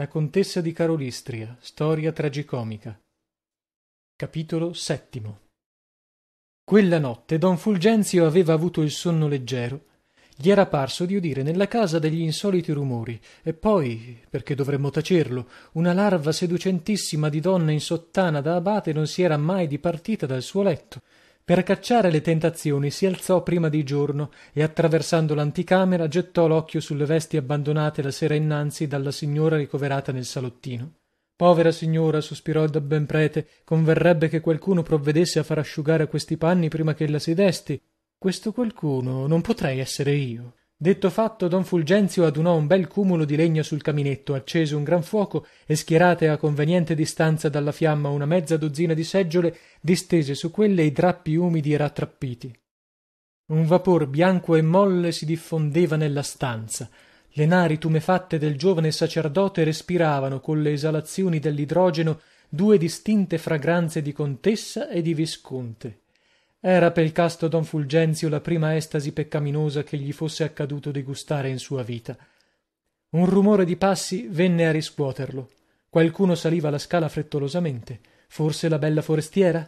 la contessa di karolystria storia tragicomica capitolo quella notte don fulgenzio aveva avuto il sonno leggero gli era parso di udire nella casa degli insoliti rumori e poi perchè dovremmo tacerlo una larva seducentissima di donna in sottana da abate non si era mai dipartita dal suo letto per cacciare le tentazioni si alzò prima di giorno e attraversando l'anticamera gettò l'occhio sulle vesti abbandonate la sera innanzi dalla signora ricoverata nel salottino povera signora sospirò il dabben prete converrebbe che qualcuno provvedesse a far asciugare questi panni prima ch'ella si desti questo qualcuno non potrei essere io detto fatto don fulgenzio adunò un bel cumulo di legna sul caminetto accese un gran fuoco e schierate a conveniente distanza dalla fiamma una mezza dozzina di seggiole distese su quelle i drappi umidi e rattrappiti un vapor bianco e molle si diffondeva nella stanza le nari tumefatte del giovane sacerdote respiravano colle esalazioni dell'idrogeno due distinte fragranze di contessa e di visconte era pel casto don fulgenzio la prima estasi peccaminosa che gli fosse accaduto di gustare in sua vita un rumore di passi venne a riscuoterlo qualcuno saliva la scala frettolosamente forse la bella forestiera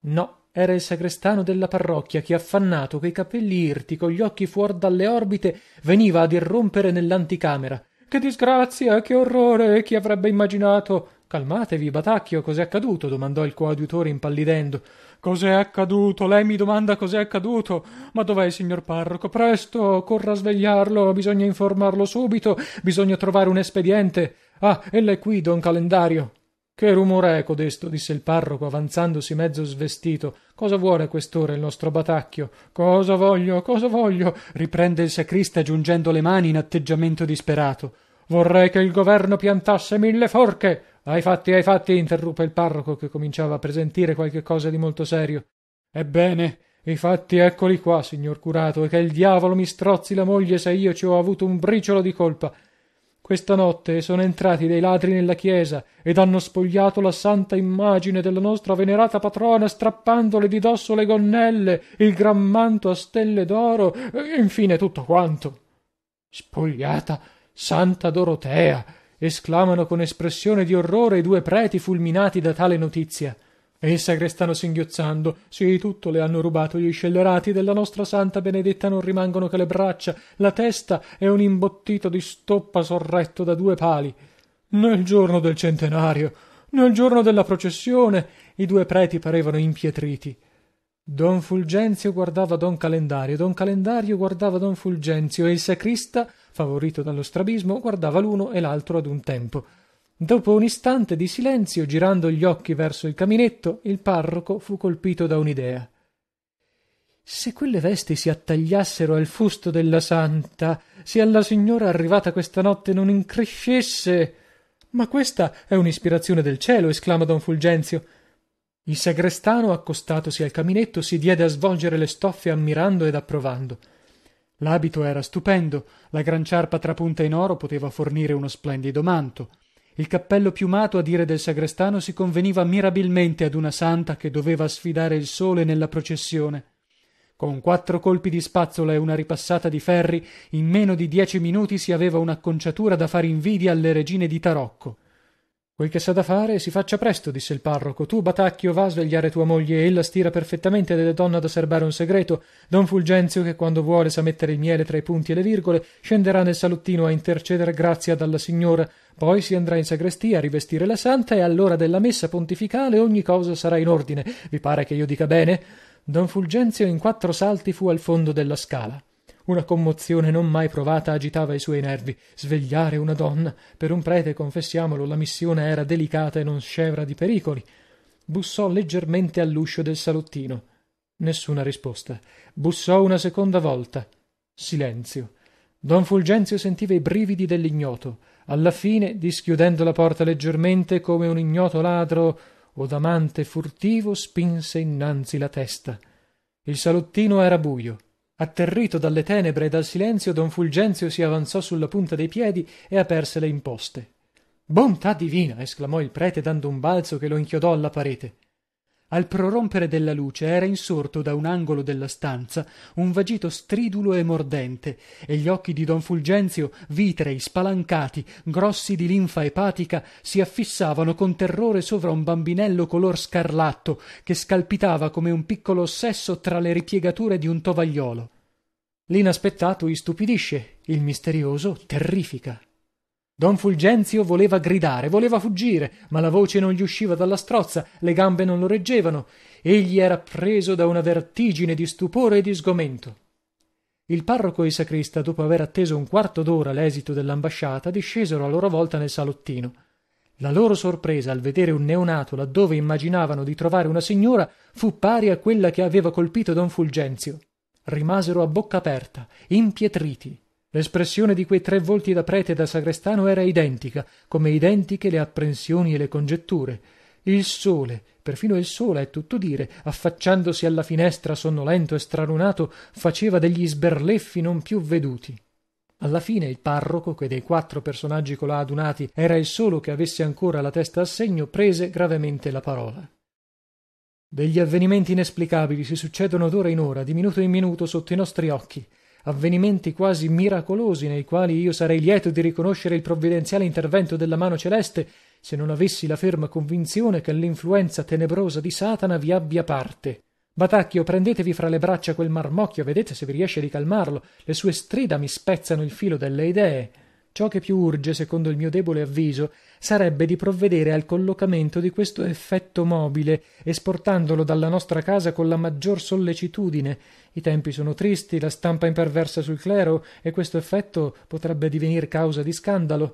no era il sagrestano della parrocchia che affannato coi capelli irti cogli occhi fuor dalle orbite veniva ad irrompere nell'anticamera che disgrazia che orrore chi avrebbe immaginato calmatevi batacchio cos'è accaduto domandò il coadiutore impallidendo cos'è accaduto lei mi domanda cos'è accaduto ma dov'è il signor parroco presto corra a svegliarlo bisogna informarlo subito bisogna trovare un espediente ah ella è qui don calendario che rumore è codesto disse il parroco avanzandosi mezzo svestito cosa vuole a quest'ora il nostro batacchio cosa voglio cosa voglio riprende il sacrista giungendo le mani in atteggiamento disperato vorrei che il governo piantasse mille forche ai fatti ai fatti interruppe il parroco che cominciava a presentire qualche cosa di molto serio ebbene i fatti eccoli qua signor curato e che il diavolo mi strozzi la moglie se io ci ho avuto un briciolo di colpa questa notte sono entrati dei ladri nella chiesa ed hanno spogliato la santa immagine della nostra venerata patrona strappandole di dosso le gonnelle il gran manto a stelle d'oro infine tutto quanto spogliata santa dorotea esclamano con espressione di orrore i due preti fulminati da tale notizia e il sagrestano singhiozzando sì tutto le hanno rubato gli scellerati della nostra santa benedetta non rimangono che le braccia la testa e un imbottito di stoppa sorretto da due pali nel giorno del centenario nel giorno della processione i due preti parevano impietriti don fulgenzio guardava don calendario don calendario guardava don fulgenzio e il sacrista favorito dallo strabismo guardava l'uno e l'altro ad un tempo dopo un istante di silenzio girando gli occhi verso il caminetto il parroco fu colpito da un'idea se quelle vesti si attagliassero al fusto della santa se alla signora arrivata questa notte non increscesse ma questa è un'ispirazione del cielo esclama don fulgenzio il sagrestano accostatosi al caminetto si diede a svolgere le stoffe ammirando ed approvando l'abito era stupendo la gran ciarpa trapunta in oro poteva fornire uno splendido manto il cappello piumato a dire del sagrestano si conveniva mirabilmente ad una santa che doveva sfidare il sole nella processione con quattro colpi di spazzola e una ripassata di ferri in meno di dieci minuti si aveva un'acconciatura da far invidia alle regine di tarocco quel che s'ha da fare si faccia presto disse il parroco tu batacchio va a svegliare tua moglie ella stira perfettamente ed è donna da serbare un segreto don fulgenzio che quando vuole sa mettere il miele tra i punti e le virgole scenderà nel salottino a interceder grazia dalla signora poi si andrà in sagrestia a rivestire la santa e all'ora della messa pontificale ogni cosa sarà in ordine vi pare che io dica bene don fulgenzio in quattro salti fu al fondo della scala una commozione non mai provata agitava i suoi nervi svegliare una donna per un prete confessiamolo la missione era delicata e non scevra di pericoli bussò leggermente all'uscio del salottino nessuna risposta bussò una seconda volta silenzio don fulgenzio sentiva i brividi dell'ignoto alla fine dischiudendo la porta leggermente come un ignoto ladro od amante furtivo spinse innanzi la testa il salottino era buio atterrito dalle tenebre e dal silenzio don fulgenzio si avanzò sulla punta dei piedi e aperse le imposte bontà divina esclamò il prete dando un balzo che lo inchiodò alla parete al prorompere della luce era insorto da un angolo della stanza un vagito stridulo e mordente e gli occhi di don fulgenzio vitrei spalancati grossi di linfa epatica si affissavano con terrore sovra un bambinello color scarlatto che scalpitava come un piccolo ossesso tra le ripiegature di un tovagliolo l'inaspettato istupidisce il misterioso terrifica don fulgenzio voleva gridare voleva fuggire ma la voce non gli usciva dalla strozza le gambe non lo reggevano egli era preso da una vertigine di stupore e di sgomento il parroco e il sacrista dopo aver atteso un quarto d'ora l'esito dell'ambasciata discesero a loro volta nel salottino la loro sorpresa al vedere un neonato laddove immaginavano di trovare una signora fu pari a quella che aveva colpito don fulgenzio rimasero a bocca aperta impietriti l'espressione di quei tre volti da prete e da sagrestano era identica come identiche le apprensioni e le congetture il sole perfino il sole è tutto dire affacciandosi alla finestra sonnolento e stralunato faceva degli sberleffi non più veduti alla fine il parroco che dei quattro personaggi colà adunati era il solo che avesse ancora la testa a segno prese gravemente la parola degli avvenimenti inesplicabili si succedono d'ora in ora di minuto in minuto sotto i nostri occhi avvenimenti quasi miracolosi nei quali io sarei lieto di riconoscere il provvidenziale intervento della mano celeste se non avessi la ferma convinzione che l'influenza tenebrosa di satana vi abbia parte batacchio prendetevi fra le braccia quel marmocchio vedete se vi riesce di calmarlo le sue strida mi spezzano il filo delle idee ciò che più urge secondo il mio debole avviso sarebbe di provvedere al collocamento di questo effetto mobile esportandolo dalla nostra casa colla maggior sollecitudine i tempi sono tristi la stampa imperversa sul clero e questo effetto potrebbe divenir causa di scandalo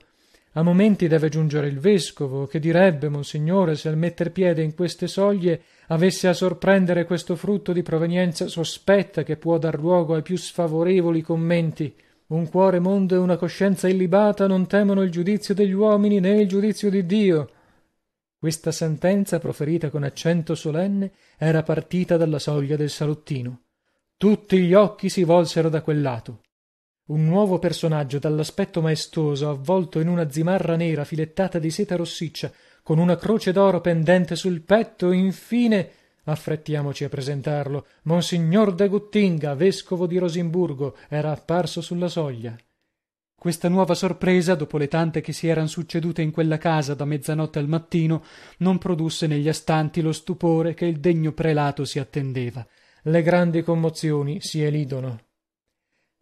a momenti deve giungere il vescovo che direbbe monsignore se al metter piede in queste soglie avesse a sorprendere questo frutto di provenienza sospetta che può dar luogo ai più sfavorevoli commenti un cuore mondo e una coscienza illibata non temono il giudizio degli uomini né il giudizio di dio questa sentenza proferita con accento solenne era partita dalla soglia del salottino tutti gli occhi si volsero da quel lato un nuovo personaggio dall'aspetto maestoso avvolto in una zimarra nera filettata di seta rossiccia con una croce d'oro pendente sul petto infine affrettiamoci a presentarlo monsignor de guttinga vescovo di rosinburgo era apparso sulla soglia questa nuova sorpresa dopo le tante che si eran succedute in quella casa da mezzanotte al mattino non produsse negli astanti lo stupore che il degno prelato si attendeva le grandi commozioni si elidono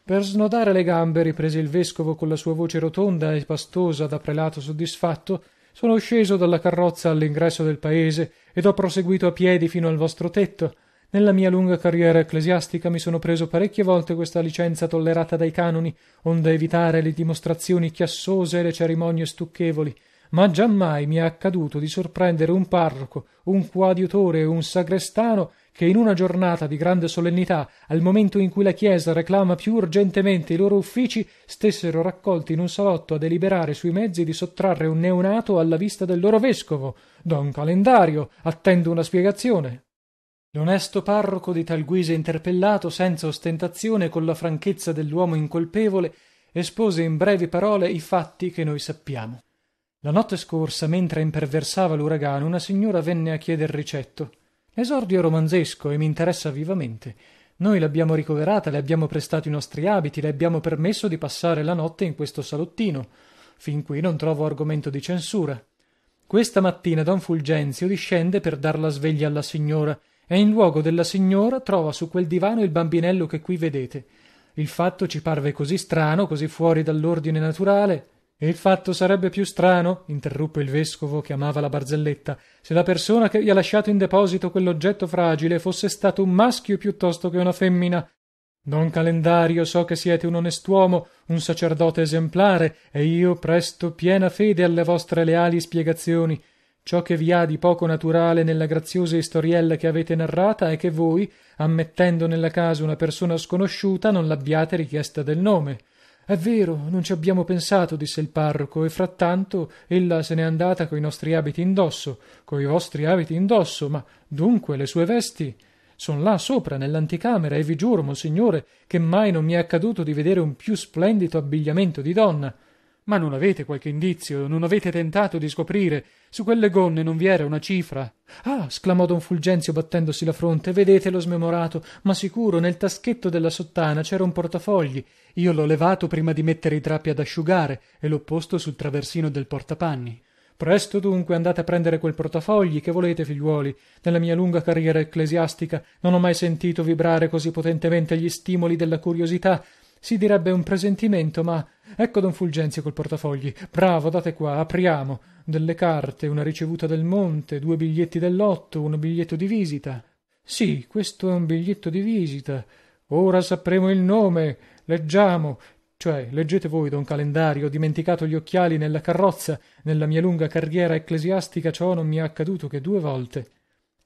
per snodare le gambe riprese il vescovo colla sua voce rotonda e pastosa da prelato soddisfatto sono sceso dalla carrozza all'ingresso del paese ed ho proseguito a piedi fino al vostro tetto nella mia lunga carriera ecclesiastica mi sono preso parecchie volte questa licenza tollerata dai canoni onde evitare le dimostrazioni chiassose e le cerimonie stucchevoli ma giammai mi è accaduto di sorprendere un parroco un coadiutore e un sagrestano che in una giornata di grande solennità al momento in cui la chiesa reclama più urgentemente i loro uffici stessero raccolti in un salotto a deliberare sui mezzi di sottrarre un neonato alla vista del loro vescovo Don calendario attendo una spiegazione l'onesto parroco di tal guisa interpellato senza ostentazione e con la franchezza dell'uomo incolpevole espose in brevi parole i fatti che noi sappiamo la notte scorsa mentre imperversava l'uragano una signora venne a chieder ricetto esordio romanzesco e mi interessa vivamente noi l'abbiamo ricoverata le abbiamo prestato i nostri abiti le abbiamo permesso di passare la notte in questo salottino fin qui non trovo argomento di censura questa mattina don fulgenzio discende per dar la sveglia alla signora e in luogo della signora trova su quel divano il bambinello che qui vedete il fatto ci parve così strano così fuori dall'ordine naturale il fatto sarebbe più strano interruppe il vescovo che amava la barzelletta se la persona che vi ha lasciato in deposito quell'oggetto fragile fosse stato un maschio piuttosto che una femmina don calendario so che siete un onest'uomo un sacerdote esemplare e io presto piena fede alle vostre leali spiegazioni ciò che vi ha di poco naturale nella graziosa istoriella che avete narrata è che voi ammettendo nella casa una persona sconosciuta non l'abbiate richiesta del nome è vero non ci abbiamo pensato disse il parroco e frattanto ella se n'è andata coi nostri abiti indosso coi vostri abiti indosso ma dunque le sue vesti son là sopra nell'anticamera e vi giuro monsignore che mai non mi è accaduto di vedere un più splendido abbigliamento di donna ma non avete qualche indizio non avete tentato di scoprire su quelle gonne non vi era una cifra ah sclamò don fulgenzio battendosi la fronte vedete l'ho smemorato ma sicuro nel taschetto della sottana c'era un portafogli io l'ho levato prima di mettere i drappi ad asciugare e l'ho posto sul traversino del portapanni presto dunque andate a prendere quel portafogli che volete figliuoli nella mia lunga carriera ecclesiastica non ho mai sentito vibrare così potentemente gli stimoli della curiosità si direbbe un presentimento ma ecco don fulgenzio col portafogli bravo date qua apriamo delle carte una ricevuta del monte due biglietti del lotto un biglietto di visita sì questo è un biglietto di visita ora sapremo il nome leggiamo cioè leggete voi don calendario ho dimenticato gli occhiali nella carrozza nella mia lunga carriera ecclesiastica ciò non mi è accaduto che due volte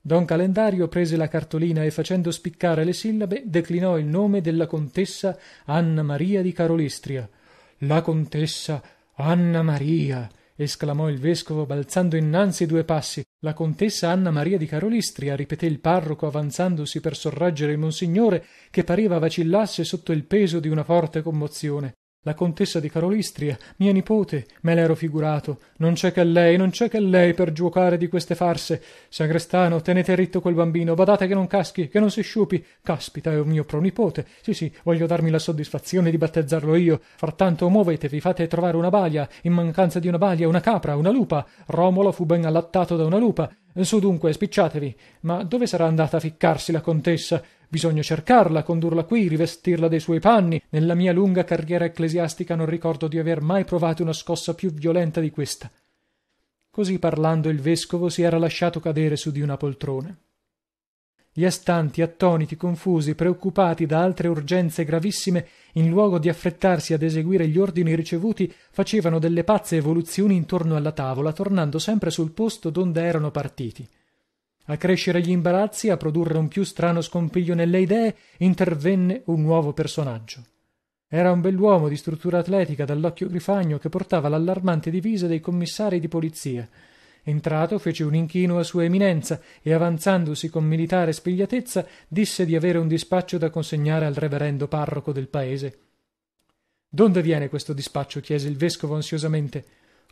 don calendario prese la cartolina e facendo spiccare le sillabe declinò il nome della contessa anna maria di karolystria la contessa anna maria esclamò il vescovo balzando innanzi due passi la contessa anna maria di karolystria ripetè il parroco avanzandosi per sorreggere il monsignore che pareva vacillasse sotto il peso di una forte commozione la contessa di karolystria mia nipote me l'ero figurato non c'è che lei non c'è che lei per giuocare di queste farse sagrestano tenete ritto quel bambino badate che non caschi che non si sciupi caspita è un mio pronipote sì sì voglio darmi la soddisfazione di battezzarlo io frattanto muovetevi fate trovare una balia in mancanza di una balia una capra una lupa romolo fu ben allattato da una lupa su dunque spicciatevi ma dove sarà andata a ficcarsi la contessa bisogna cercarla condurla qui rivestirla dei suoi panni nella mia lunga carriera ecclesiastica non ricordo di aver mai provato una scossa più violenta di questa così parlando il vescovo si era lasciato cadere su di una poltrona gli astanti attoniti confusi preoccupati da altre urgenze gravissime in luogo di affrettarsi ad eseguire gli ordini ricevuti facevano delle pazze evoluzioni intorno alla tavola tornando sempre sul posto donde erano partiti a crescere gli imbarazzi a produrre un più strano scompiglio nelle idee intervenne un nuovo personaggio era un bell'uomo di struttura atletica dall'occhio grifagno che portava l'allarmante divisa dei commissari di polizia entrato fece un inchino a sua eminenza e avanzandosi con militare spigliatezza disse di avere un dispaccio da consegnare al reverendo parroco del paese donde viene questo dispaccio chiese il vescovo ansiosamente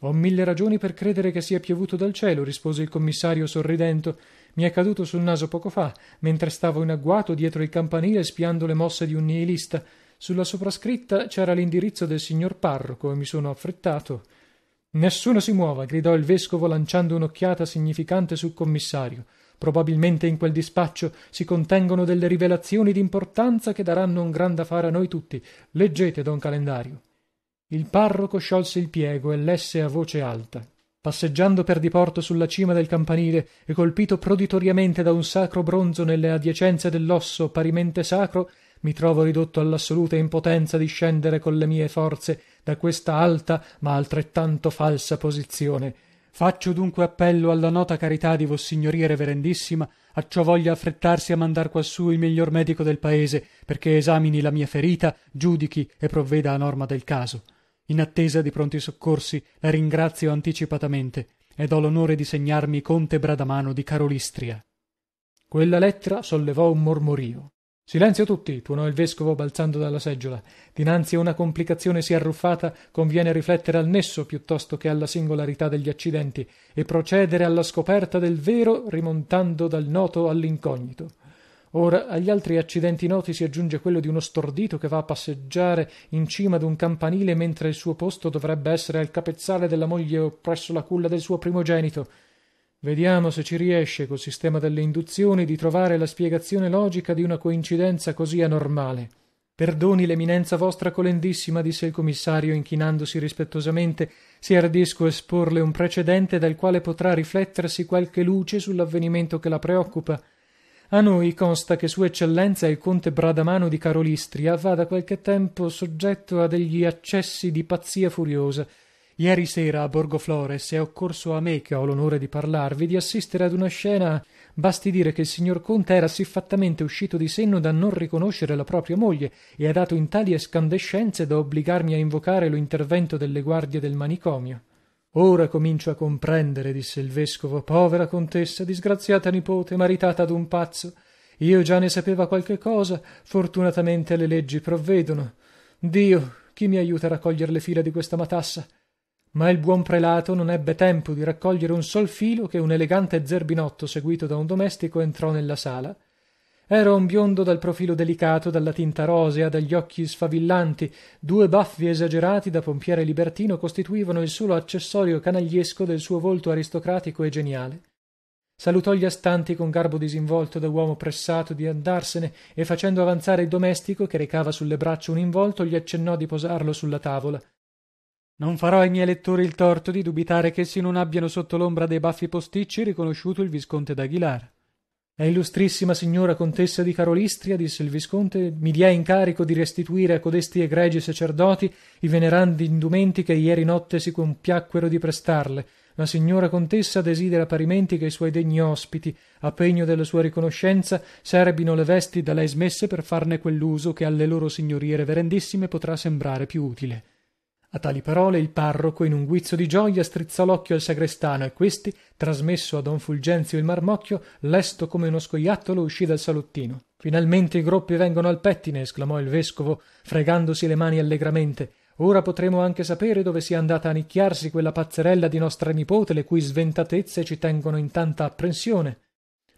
ho mille ragioni per credere che sia piovuto dal cielo rispose il commissario sorridendo mi è caduto sul naso poco fa mentre stavo in agguato dietro il campanile spiando le mosse di un nihilista sulla soprascritta c'era l'indirizzo del signor parroco e mi sono affrettato nessuno si muova gridò il vescovo lanciando un'occhiata significante sul commissario probabilmente in quel dispaccio si contengono delle rivelazioni d'importanza che daranno un gran da fare a noi tutti leggete don calendario il parroco sciolse il piego e lesse a voce alta passeggiando per diporto sulla cima del campanile e colpito proditoriamente da un sacro bronzo nelle adiacenze dell'osso parimente sacro mi trovo ridotto all'assoluta impotenza di scendere colle mie forze da questa alta ma altrettanto falsa posizione faccio dunque appello alla nota carità di vossignoria reverendissima acciò voglia affrettarsi a mandar quassù il miglior medico del paese perché esamini la mia ferita giudichi e provveda a norma del caso in attesa di pronti soccorsi la ringrazio anticipatamente ed ho l'onore di segnarmi conte bradamano di karolystria quella lettera sollevò un mormorio silenzio tutti tuonò il vescovo balzando dalla seggiola dinanzi a una complicazione sì arruffata conviene riflettere al nesso piuttosto che alla singolarità degli accidenti e procedere alla scoperta del vero rimontando dal noto all'incognito ora agli altri accidenti noti si aggiunge quello di uno stordito che va a passeggiare in cima d'un campanile mentre il suo posto dovrebbe essere al capezzale della moglie o presso la culla del suo primogenito vediamo se ci riesce col sistema delle induzioni di trovare la spiegazione logica di una coincidenza così anormale perdoni l'eminenza vostra colendissima disse il commissario inchinandosi rispettosamente se ardisco esporle un precedente dal quale potrà riflettersi qualche luce sull'avvenimento che la preoccupa a noi consta che sua eccellenza il conte bradamano di karolystria va da qualche tempo soggetto a degli accessi di pazzia furiosa ieri sera a borgoflores è occorso a me che ho l'onore di parlarvi di assistere ad una scena basti dire che il signor conte era siffattamente uscito di senno da non riconoscere la propria moglie e ha dato in tali escandescenze da obbligarmi a invocare lo intervento delle guardie del manicomio ora comincio a comprendere disse il vescovo povera contessa disgraziata nipote maritata ad un pazzo io già ne sapeva qualche cosa fortunatamente le leggi provvedono dio chi mi aiuta a raccoglier le fila di questa matassa ma il buon prelato non ebbe tempo di raccogliere un sol filo che un elegante zerbinotto seguito da un domestico entrò nella sala era un biondo dal profilo delicato dalla tinta rosea dagli occhi sfavillanti due baffi esagerati da pompiere libertino costituivano il solo accessorio canagliesco del suo volto aristocratico e geniale salutò gli astanti con garbo disinvolto da uomo pressato di andarsene e facendo avanzare il domestico che recava sulle braccia un involto gli accennò di posarlo sulla tavola non farò ai miei lettori il torto di dubitare ch'essi non abbiano sotto l'ombra dei baffi posticci riconosciuto il visconte d'aguilar la illustrissima signora contessa di karolystria disse il visconte mi diè incarico di restituire a codesti egregi sacerdoti i venerandi indumenti che ieri notte si compiacquero di prestarle la signora contessa desidera parimenti che i suoi degni ospiti a pegno della sua riconoscenza serbino le vesti da lei smesse per farne quell'uso che alle loro signorie reverendissime potrà sembrare più utile a tali parole il parroco in un guizzo di gioia strizzò l'occhio al sagrestano e questi trasmesso a don fulgenzio il marmocchio lesto come uno scoiattolo uscì dal salottino finalmente i groppi vengono al pettine esclamò il vescovo fregandosi le mani allegramente ora potremo anche sapere dove sia andata a nicchiarsi quella pazzerella di nostra nipote le cui sventatezze ci tengono in tanta apprensione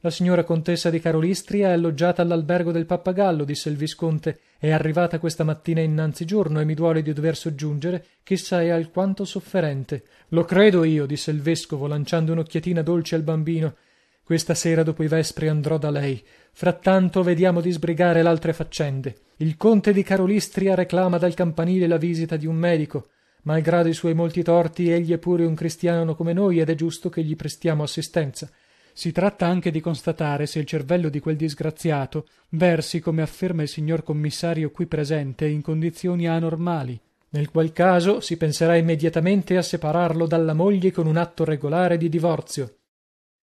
la signora contessa di karolystria è alloggiata all'albergo del pappagallo disse il visconte è arrivata questa mattina innanzi giorno e mi duole di dover soggiungere ch'essa è alquanto sofferente lo credo io disse il vescovo lanciando un'occhiatina dolce al bambino questa sera dopo i vespri andrò da lei frattanto vediamo di sbrigare l'altre faccende il conte di karolystria reclama dal campanile la visita di un medico malgrado i suoi molti torti egli è pure un cristiano come noi ed è giusto che gli prestiamo assistenza si tratta anche di constatare se il cervello di quel disgraziato versi come afferma il signor commissario qui presente in condizioni anormali nel qual caso si penserà immediatamente a separarlo dalla moglie con un atto regolare di divorzio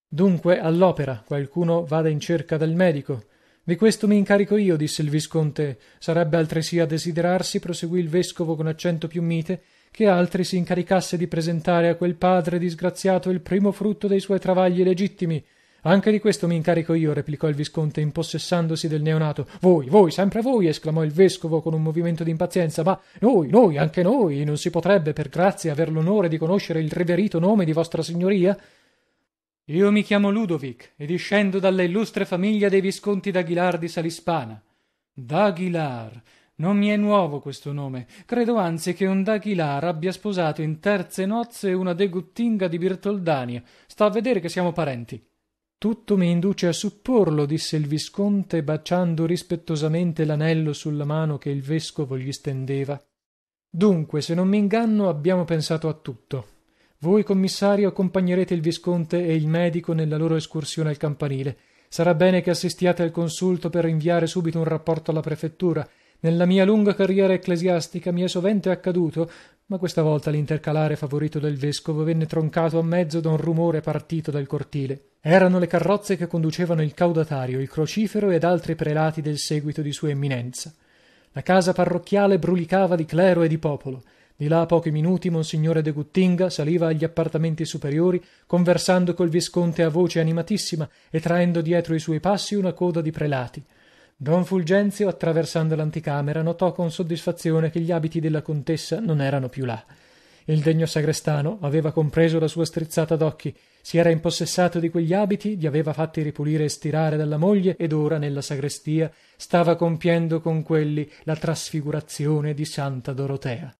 dunque all'opera qualcuno vada in cerca del medico di questo mi incarico io disse il visconte sarebbe altresì a desiderarsi proseguì il vescovo con accento più mite che altri si incaricasse di presentare a quel padre disgraziato il primo frutto dei suoi travagli legittimi anche di questo mi incarico io replicò il visconte impossessandosi del neonato voi voi sempre voi esclamò il vescovo con un movimento di impazienza. ma noi noi anche noi non si potrebbe per grazia aver l'onore di conoscere il riverito nome di vostra signoria io mi chiamo ludovic e discendo dalla illustre famiglia dei visconti d'aguilar di salispana d'aguilar non mi è nuovo questo nome credo anzi che un daguilar abbia sposato in terze nozze una de guttinga di birtoldania sta a vedere che siamo parenti tutto mi induce a supporlo disse il visconte baciando rispettosamente l'anello sulla mano che il vescovo gli stendeva dunque se non m'inganno abbiamo pensato a tutto voi commissario accompagnerete il visconte e il medico nella loro escursione al campanile sarà bene che assistiate al consulto per inviare subito un rapporto alla prefettura nella mia lunga carriera ecclesiastica mi è sovente accaduto ma questa volta l'intercalare favorito del vescovo venne troncato a mezzo da un rumore partito dal cortile erano le carrozze che conducevano il caudatario il crocifero ed altri prelati del seguito di sua eminenza la casa parrocchiale brulicava di clero e di popolo di là a pochi minuti monsignore de guttinga saliva agli appartamenti superiori conversando col visconte a voce animatissima e traendo dietro i suoi passi una coda di prelati don fulgenzio attraversando l'anticamera notò con soddisfazione che gli abiti della contessa non erano più là il degno sagrestano aveva compreso la sua strizzata d'occhi si era impossessato di quegli abiti li aveva fatti ripulire e stirare dalla moglie ed ora nella sagrestia stava compiendo con quelli la trasfigurazione di santa dorotea